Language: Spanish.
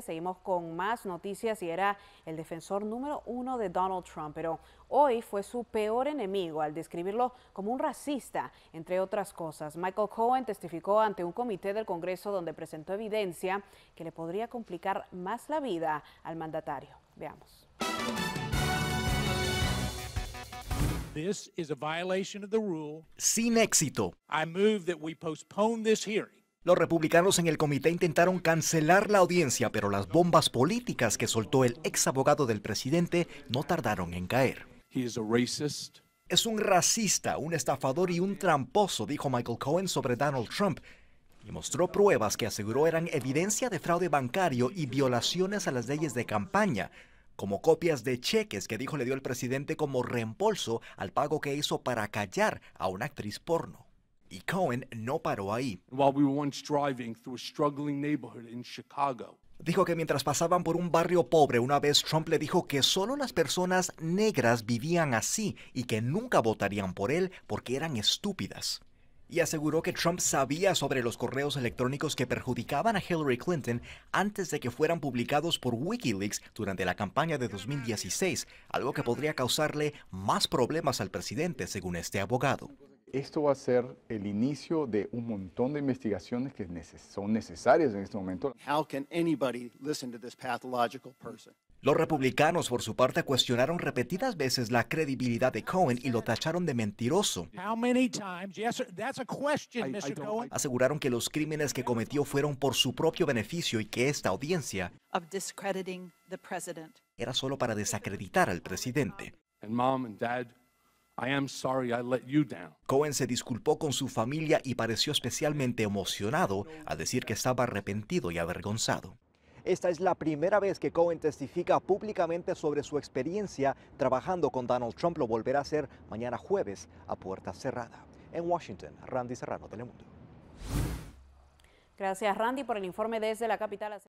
Seguimos con más noticias y era el defensor número uno de Donald Trump, pero hoy fue su peor enemigo al describirlo como un racista, entre otras cosas. Michael Cohen testificó ante un comité del Congreso donde presentó evidencia que le podría complicar más la vida al mandatario. Veamos. This is a violation of the rule. Sin éxito. I move that we postpone this hearing. Los republicanos en el comité intentaron cancelar la audiencia, pero las bombas políticas que soltó el ex abogado del presidente no tardaron en caer. Es un racista, un estafador y un tramposo, dijo Michael Cohen sobre Donald Trump, y mostró pruebas que aseguró eran evidencia de fraude bancario y violaciones a las leyes de campaña, como copias de cheques que dijo le dio el presidente como reembolso al pago que hizo para callar a una actriz porno. Y Cohen no paró ahí. Dijo que mientras pasaban por un barrio pobre, una vez Trump le dijo que solo las personas negras vivían así y que nunca votarían por él porque eran estúpidas. Y aseguró que Trump sabía sobre los correos electrónicos que perjudicaban a Hillary Clinton antes de que fueran publicados por Wikileaks durante la campaña de 2016, algo que podría causarle más problemas al presidente, según este abogado esto va a ser el inicio de un montón de investigaciones que son necesarias en este momento. How can anybody listen to this pathological person? Los republicanos, por su parte, cuestionaron repetidas veces la credibilidad de Cohen y lo tacharon de mentiroso. Aseguraron que los crímenes que cometió fueron por su propio beneficio y que esta audiencia era solo para desacreditar al presidente. I Cohen se disculpó con su familia y pareció especialmente emocionado al decir que estaba arrepentido y avergonzado. Esta es la primera vez que Cohen testifica públicamente sobre su experiencia trabajando con Donald Trump. Lo volverá a hacer mañana jueves a puerta cerrada. En Washington, Randy Serrano, Telemundo. Gracias, Randy, por el informe desde la capital.